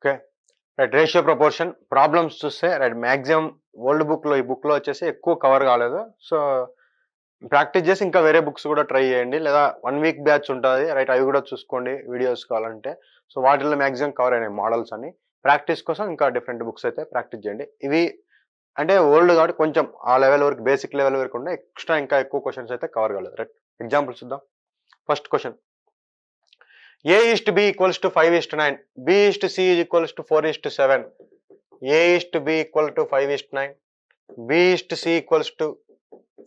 okay right ratio proportion problems చూస్తే right maximum old బుక్లో ఈ బుక్లో వచ్చేసి ఎక్కువ కవర్ కాలేదు సో ప్రాక్టీస్ చేసి ఇంకా వేరే బుక్స్ కూడా ట్రై చేయండి లేదా వన్ వీక్ బ్యాచ్ ఉంటుంది రైట్ అవి కూడా చూసుకోండి వీడియోస్ కావాలంటే సో వాటిల్లో మ్యాక్సిమం కవర్ అయినాయి మోడల్స్ అని ప్రాక్టీస్ కోసం ఇంకా డిఫరెంట్ బుక్స్ అయితే ప్రాక్టీస్ చేయండి ఇవి అంటే ఓల్డ్ కాబట్టి కొంచెం ఆ లెవెల్ వరకు బేసిక్ లెవెల్ వరకు ఉంటే ఎక్స్ట్రా ఇంకా ఎక్కువ క్వశ్చన్స్ అయితే కవర్ కాలేదు రైట్ ఎగ్జాంపుల్స్ చూద్దాం first question A is to B equals to five is to nine B to C equals to four is to seven A is to B equal to five is to nine B to C equals to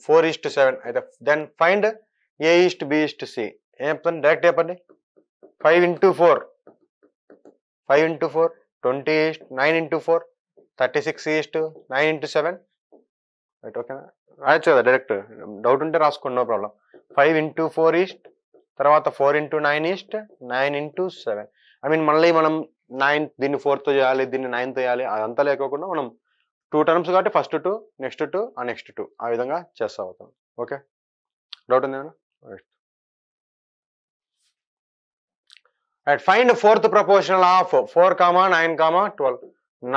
four is to seven అయితే then find A is to B to C ఏం చెప్తాను direct చెప్పండి five into four five into four twenty is to nine into four thirty six is to nine into seven right ఓకేనా రాయొచ్చు కదా direct doubt ఉంటే రాసుకోండి no problem five into four is to తర్వాత four into nine is to nine into seven I mean మళ్ళీ మనం nine దీన్ని ఫోర్తో చేయాలి దీన్ని నైన్తో చేయాలి అదంతా లేకోకుండా మనం టూ టర్మ్స్ కాబట్టి ఫస్ట్ టూ నెక్స్ట్ టూ ఆ నెక్స్ట్ టూ ఆ విధంగా చేస్తా అవుతాం ఓకే డౌట్ ఉంది next find fourth proportional of four comma nine comma twelve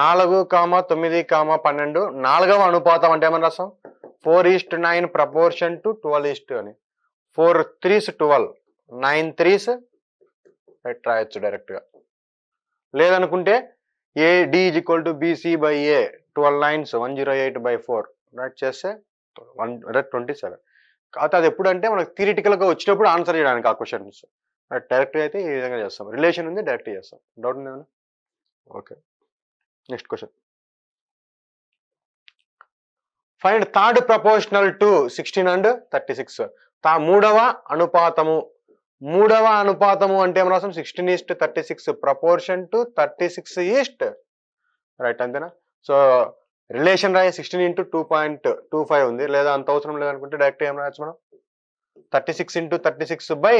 నాలుగు కామా తొమ్మిది కామా పన్నెండు నాలుగవ అనుపాతం అంటే ఏమని రాస్తాం four is to nine proportion to twelve is to అని four threes twelve nine threes right రాయొచ్చు డైరెక్ట్గా లేదనుకుంటే A D is equal to B C by A twelve nines one zero eight by four right చేస్తే వన్ రైట్ ట్వంటీ సెవెన్ కాకపోతే అది ఎప్పుడంటే మనకు థిరిటికల్గా వచ్చినప్పుడు ఆన్సర్ చేయడానికి ఆ క్వశ్చన్స్ రైట్ డైరెక్ట్గా అయితే ఈ విధంగా చేస్తాం రిలేషన్ ఉంది డైరెక్ట్ చేస్తాం డౌట్ ఉంది ఏమన్నా okay next question find third proportional to sixteen and thirty six తా మూడవ అనుపాతము మూడవ అనుపాతము అంటే ఏం రాసాం sixteen is to thirty six proportion to thirty six is to right అంతేనా సో రిలేషన్ రాయ sixteen into two point two five ఉంది లేదా అంత అవసరం లేదనుకుంటే డైరెక్ట్ ఏం రాయొచ్చు మనం thirty six into thirty six by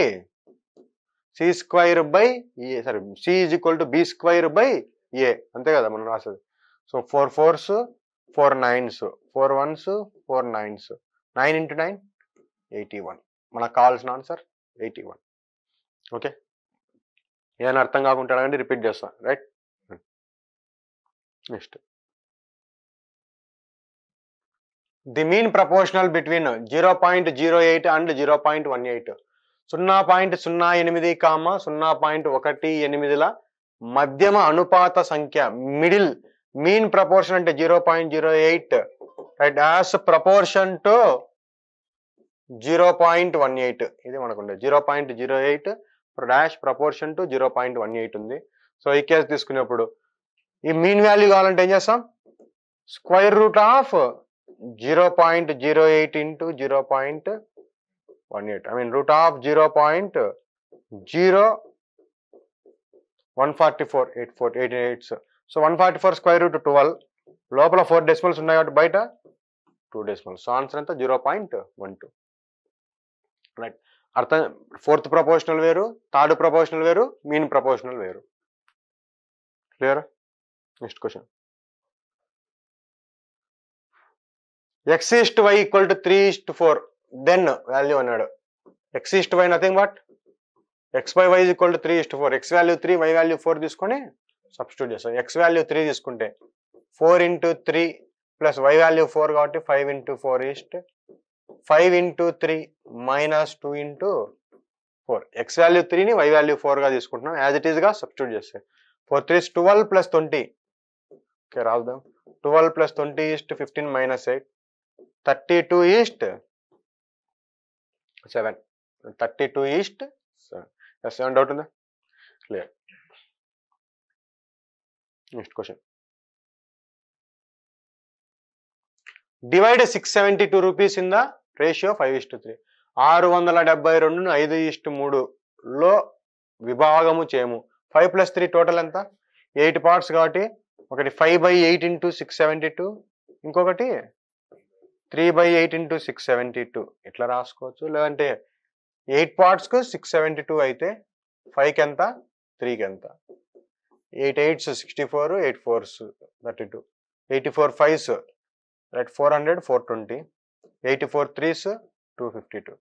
C square by A sorry C is equal to B square by ఏ అంతే కదా మనం రాసేది so four fours four nines four ones four nines nine into nine eighty one మనకు కావాల్సిన answer eighty one okay ఏదైనా అర్థం కాకుండా కానీ రిపీట్ చేస్తాను right next the mean proportional between zero point zero eight and zero point one eight సున్నా point సున్నా ఎనిమిది కామ సున్నా పాయింట్ ఒకటి ఎనిమిదిల మధ్యమ అనుపాత సంఖ్య మిడిల్ మీన్ ప్రపోర్షన్ అంటే zero point zero eight right as proportion to zero point one eight ఇది మనకు ఉండే zero point zero eight dash proportion to zero point one eight ఉంది సో ఈ కేసు తీసుకునేప్పుడు ఈ మీన్ వాల్యూ కావాలంటే ఏం చేస్తాం square root of zero point zero eight into zero point one eight I mean root of zero point zero one forty four eight four eight eights so one forty four square root twelve లోపల four decimals ఉన్నాయి కాబట్టి బయట two decimals so answer ఎంత zero point one two right అర్థం fourth proportional వేరు third proportional వేరు mean proportional వేరు clear next question X is to Y equal to three is to four then value అన్నాడు X is to Y nothing but X Y Y equal to three is to four X value three Y value four తీసుకొని substitute చేస్తాం X value three తీసుకుంటే four into three plus Y value four కాబట్టి five into four is to five into three minus two into four X value త్రీని Y value ఫోర్గా తీసుకుంటున్నాం as it ఈస్గా substitute చేస్తే four three twelve plus twenty okay రాదు twelve plus twenty is to fifteen minus eight thirty two is to seven thirty two is to seven doubt ఉందా clear next question divide six seventy two rupees in the ratio five is to three ఆరు వందల డెబ్బై రెండును ఐదు is to మూడులో విభాగము చేయము five plus three total ఎంత ఎయిట్ పార్ట్స్ కాబట్టి ఒకటి five by eight into six seventy two ఇంకొకటి three by eight into six seventy two ఇట్లా రాసుకోవచ్చు లేదంటే ఎయిట్ పార్ట్స్కు సిక్స్ సెవెంటీ టూ అయితే ఫైవ్కి ఎంత త్రీకి ఎంత eight eights sixty four eight fours thirty two eighty four fives right four hundred four twenty eighty four threes two fifty two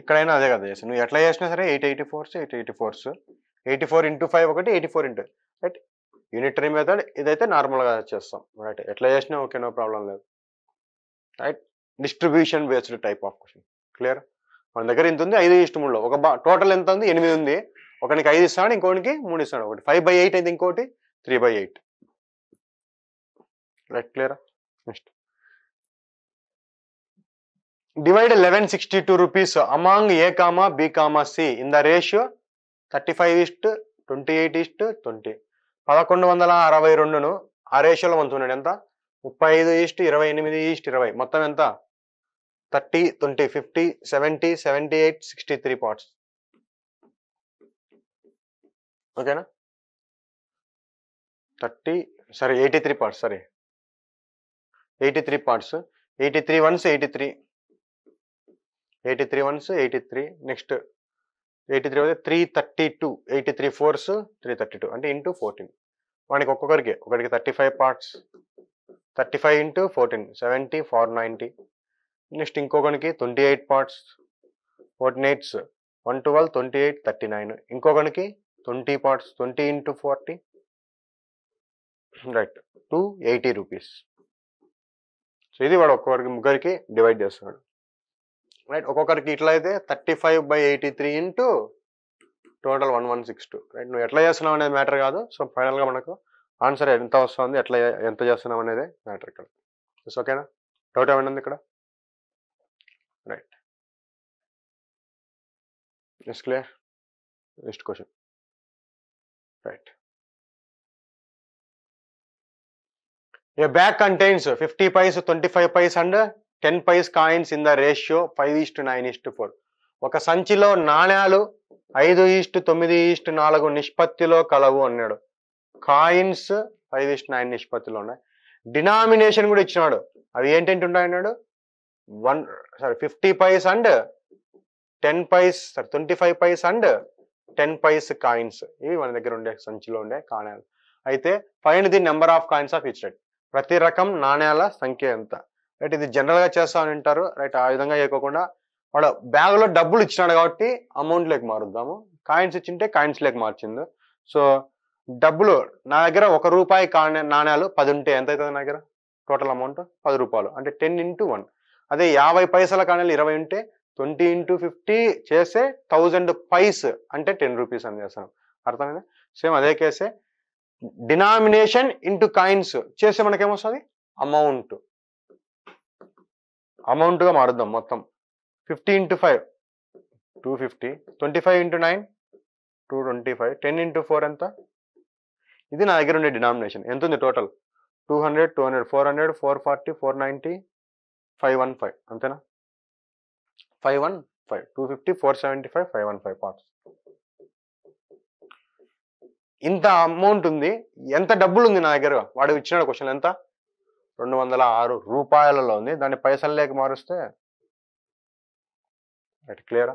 ఇక్కడైనా అదే కదా చేసి నువ్వు ఎట్లా చేసినా సరే eight eighty fours eight eighty fours eighty four into five ఒకటి eighty four into right unitary method ఇదైతే నార్మల్గా చేస్తాం రైట్ ఎట్లా చేసినా ఓకే నో ప్రాబ్లం లేదు right distribution based type of question clear మన దగ్గర ఇంత ఉంది ఐదు ఇష్టం మూడులో ఒక టోటల్ ఎంత ఉంది ఎనిమిది ఉంది ఒకనికి ఐదు ఇస్తాడు ఇంకోటికి మూడు ఇస్తాడు ఒకటి ఫైవ్ బై ఎయిట్ అయితే ఇంకోటి త్రీ బై ఎయిట్ రైట్ క్లియరా next divide sixty two rupees among A comma B comma C in the ratio thirty five is to twenty eight is to twenty పదకొండు వందల అరవై రెండును ఆ రేషియోలో మనం చూడండి ఎంత ముప్పై ఐదు ఈస్ట్ ఇరవై ఎనిమిది ఈస్ట్ ఇరవై మొత్తం ఎంత thirty twenty fifty seventy seventy eight sixty three parts ఓకేనా thirty sorry eighty three parts sorry eighty three parts eighty three ones eighty three eighty three ones eighty three next eighty three వస్తే three thirty two eighty three fours three thirty two అంటే into fourteen వానికి ఒక్కొక్కరికి ఒకరికి thirty five parts thirty five into fourteen seventy four ninety next ఇంకొకరికి twenty eight parts fourteen eights one twelve twenty eight thirty nine ఇంకొకరికి twenty parts twenty into forty right two eighty rupees so ఇది వాడు ఒక్కొక్కరికి ముగ్గురికి divide చేస్తున్నాడు right ఒక్కొక్కరికి ఇట్లా అయితే thirty five by eighty three into total one one six two right నువ్వు ఎట్లా చేస్తున్నావు అనేది మ్యాటర్ కాదు సో ఫైనల్గా మనకు ఆన్సర్ ఎంత వస్తుంది ఎట్లా ఎంత చేస్తున్నావు అనేది మ్యాటర్ ఇక్కడ ఇట్స్ ఓకేనా డౌట్ ఏమైనా ఇక్కడ right it's clear next question right a bag contains fifty paise twenty five paise and ten paise coins in the ratio five is to nine is to four ఒక సంచిలో నాణ్యాలు ఐదు ఈస్ట్ తొమ్మిది ఈస్ట్ నాలుగు నిష్పత్తిలో కలవు అన్నాడు కాయిన్స్ ఫైవ్ ఈస్ట్ నైన్ నిష్పత్తిలో ఉన్నాయి డినామినేషన్ కూడా ఇచ్చినాడు అవి ఏంటంటే ఉన్నాయన్నాడు one sorry fifty paise and ten paise sorry twenty five paise and ten paise coins ఇవి మన దగ్గర ఉండే సంచిలో ఉండే కాణాలు అయితే fine the number of coins of ఇచ్చినట్టు ప్రతి రకం నాణ్యాల సంఖ్య ఎంత రైట్ ఇది జనరల్గా చేస్తామని ఉంటారు రైట్ ఆ విధంగా చేయకోకుండా వాడు బ్యాగ్లో డబ్బులు ఇచ్చినాడు కాబట్టి అమౌంట్ లేక మారుద్దాము కాయిన్స్ ఇచ్చింటే కాయిన్స్ లేక మార్చింది సో డబ్బులు నా దగ్గర ఒక రూపాయి నాణ్యాలు పది ఉంటే ఎంత అవుతుంది నా దగ్గర టోటల్ అమౌంట్ పది రూపాయలు అంటే టెన్ ఇంటూ వన్ అదే యాభై పైసల కాణాలు ఇరవై ఉంటే ట్వంటీ ఇంటూ ఫిఫ్టీ చేస్తే థౌజండ్ పైస్ అంటే టెన్ రూపీస్ అని చేస్తాను అర్థమైనా సేమ్ అదే కేసే డినామినేషన్ ఇంటూ కాయిన్స్ చేస్తే మనకేమొస్తుంది అమౌంట్ అమౌంట్గా మారుద్దాం మొత్తం fifty into five two fifty twenty five into nine two twenty five ten into four ఎంత ఇది నా దగ్గర ఉండే డినామినేషన్ ఎంత ఉంది total two hundred two hundred four hundred four forty four ninety five one five అంతేనా five one five two fifty four seventy five five one five parts ఇంత amount ఉంది ఎంత డబ్బులు ఉంది నా దగ్గర వాడు ఇచ్చిన క్వశ్చన్ ఎంత రెండు వందల ఆరు రూపాయలలో ఉంది దాన్ని లేక మారుస్తే రైట్ క్లియరా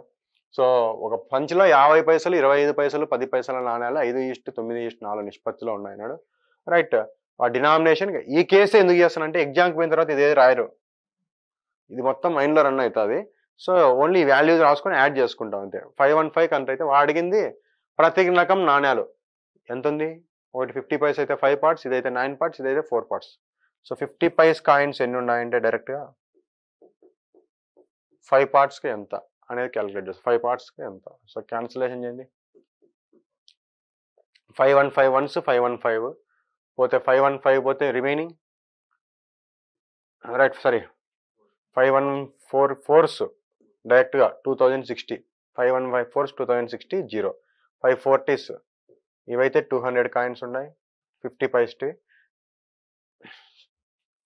సో ఒక పంచ్లో యాభై పైసలు ఇరవై ఐదు పైసలు పది పైసల నాణ్యాలు ఐదు ఈస్ట్ తొమ్మిది ఈస్ట్ నాలుగు నిష్పత్తిలో నాడు రైట్ ఆ డినామినేషన్ ఈ కేసు ఎందుకు చేస్తానంటే ఎగ్జామ్కి పోయిన తర్వాత ఇదే రాయరు ఇది మొత్తం మైండ్లో రన్ అవుతుంది సో ఓన్లీ వాల్యూస్ రాసుకొని యాడ్ చేసుకుంటాం అంతే ఫైవ్ వన్ ఫైవ్ కంత అయితే అడిగింది ప్రతి రకం నాణ్యాలు ఎంత ఉంది ఒకటి ఫిఫ్టీ పైస్ అయితే ఫైవ్ పార్ట్స్ ఇదైతే నైన్ పార్ట్స్ ఇదైతే four parts so fifty paise coins ఎన్ని ఉన్నాయంటే డైరెక్ట్గా ఫైవ్ పార్ట్స్కి ఎంత అనేది క్యాలిక్యులేట్ చేస్తాం ఫైవ్ పార్ట్స్కి ఎంత సో క్యాన్సిలేషన్ చేయండి five one five ones five one five పోతే ఫైవ్ వన్ ఫైవ్ పోతే remaining right sorry five one four fours డైరెక్ట్గా two thousand sixty five one five fours two thousand sixty zero five forties ఇవైతే two hundred coins ఉన్నాయి fifty పైస్టీ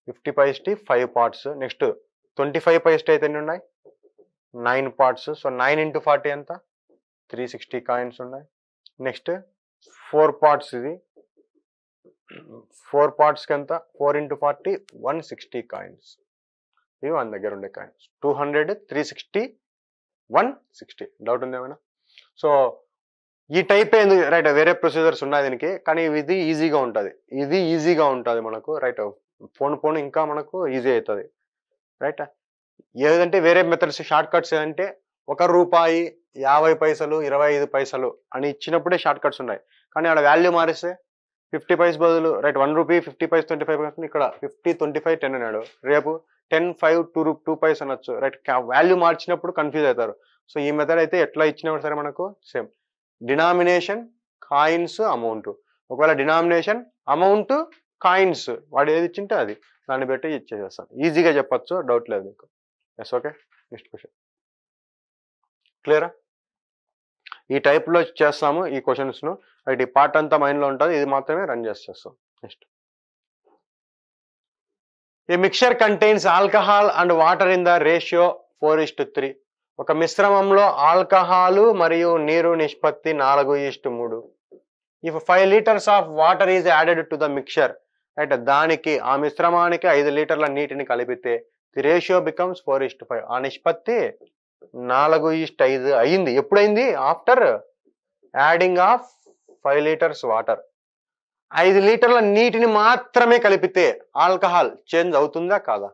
fifty paise టీ five parts next twenty five టీ అయితే ఎన్ని ఉన్నాయి nine parts so nine into forty ఎంత త్రీ సిక్స్టీ కాయిన్స్ ఉన్నాయి నెక్స్ట్ ఫోర్ పార్ట్స్ ఇది ఫోర్ పార్ట్స్కి ఎంత four into forty one sixty coins ఇవి మన దగ్గర ఉండే coins two hundred three sixty one sixty doubt ఉంది ఏమైనా సో ఈ టైప్ ఏంది రైట్ వేరే ప్రొసీజర్స్ ఉన్నాయి దీనికి కానీ ఇది ఈజీగా ఉంటుంది ఇది ఈజీగా ఉంటుంది మనకు రైట్ పోను పోను ఇంకా మనకు ఈజీ అవుతుంది రైట్ ఏదంటే వేరే మెథడ్స్ షార్ట్ కట్స్ అంటే ఒక రూపాయి యాభై పైసలు ఇరవై ఐదు పైసలు అని ఇచ్చినప్పుడే షార్ట్ కట్స్ ఉన్నాయి కానీ అక్కడ వాల్యూ మారిస్తే ఫిఫ్టీ పైస్ బదులు right one rupee fifty paise twenty five paise ఇక్కడ ఫిఫ్టీ ట్వంటీ ఫైవ్ టెన్ అన్నాడు రేపు టెన్ ఫైవ్ టూ రూ టూ పైస్ అనొచ్చు రైట్ వాల్యూ మార్చినప్పుడు కన్ఫ్యూజ్ అవుతారు సో ఈ మెథడ్ అయితే ఎట్లా ఇచ్చినా సరే మనకు సేమ్ డినామినేషన్ కాయిన్స్ అమౌంట్ ఒకవేళ డినామినేషన్ అమౌంట్ కాయిన్స్ వాడు ఏది ఇచ్చింటే అది దాన్ని బట్టి ఇచ్చేసేస్తాను ఈజీగా చెప్పచ్చు డౌట్ లేదు మీకు ఎస్ ఓకే నెక్స్ట్ క్వశ్చన్ క్లియరా ఈ టైప్లో చేస్తాము ఈ క్వశ్చన్స్ను అయితే పార్ట్ అంతా మైండ్లో ఉంటుంది ఇది మాత్రమే రన్ చేసేస్తాం నెక్స్ట్ ఈ mixture contains alcohol and water in the ratio four is to three ఒక మిశ్రమంలో ఆల్కహాలు మరియు నీరు నిష్పత్తి నాలుగు ఇస్టు మూడు if five litres of water is added to the mixture right దానికి ఆ మిశ్రమానికి ఐదు లీటర్ల నీటిని కలిపితే the ratio becomes four is to five ఆ నిష్పత్తి నాలుగు ఈస్ట్ ఐదు అయింది ఎప్పుడైంది after adding of five litres water ఐదు లీటర్ల నీటిని మాత్రమే కలిపితే ఆల్కహాల్ చేంజ్ అవుతుందా కాదా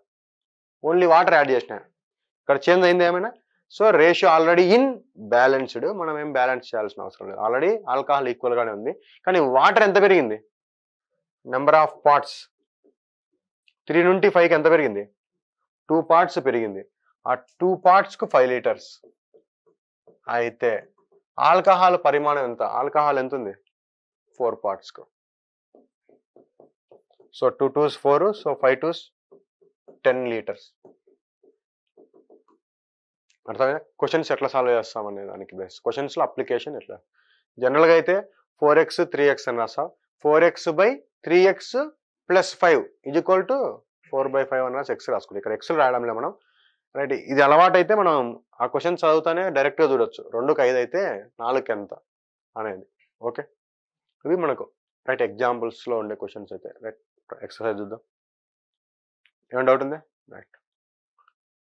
ఓన్లీ వాటర్ యాడ్ చేసిన ఇక్కడ చేంజ్ అయింది ఏమైనా so ratio already in balanced మనం ఏం బ్యాలెన్స్ చేయాల్సిన అవసరం లేదు ఆల్రెడీ ఆల్కహాల్ ఈక్వల్గానే ఉంది కానీ వాటర్ ఎంత పెరిగింది నెంబర్ ఆఫ్ పార్ట్స్ త్రీ నుండి ఫైవ్కి ఎంత పెరిగింది టూ పార్ట్స్ పెరిగింది ఆ టూ పార్ట్స్కు ఫైవ్ లీటర్స్ అయితే ఆల్కహాల్ పరిమాణం ఎంత ఆల్కహాల్ ఎంత ఉంది ఫోర్ పార్ట్స్కు so two twos four so five twos ten litres అర్థమైనా క్వశ్చన్స్ ఎట్లా సాల్వ్ చేస్తామనే దానికి బేస్ క్వశ్చన్స్లో అప్లికేషన్ ఎట్లా జనరల్గా అయితే ఫోర్ ఎక్స్ త్రీ ఎక్స్ అని రాస్తాం four x by three x plus five ఇది equal to four by five అన్నది ఎక్స్ రాసుకోండి ఇక్కడ ఎక్స్ రాయడంలే మనం రైట్ ఇది అలవాటు అయితే మనం ఆ క్వశ్చన్ చదువుతానే డైరెక్ట్గా చూడొచ్చు రెండుకు ఐదు అయితే నాలుగు ఎంత అనేది ఓకే ఇవి మనకు రైట్ ఎగ్జాంపుల్స్లో ఉండే క్వశ్చన్స్ అయితే రైట్ ఎక్సర్సైజ్ చూద్దాం ఏమైనా డౌట్ ఉంది రైట్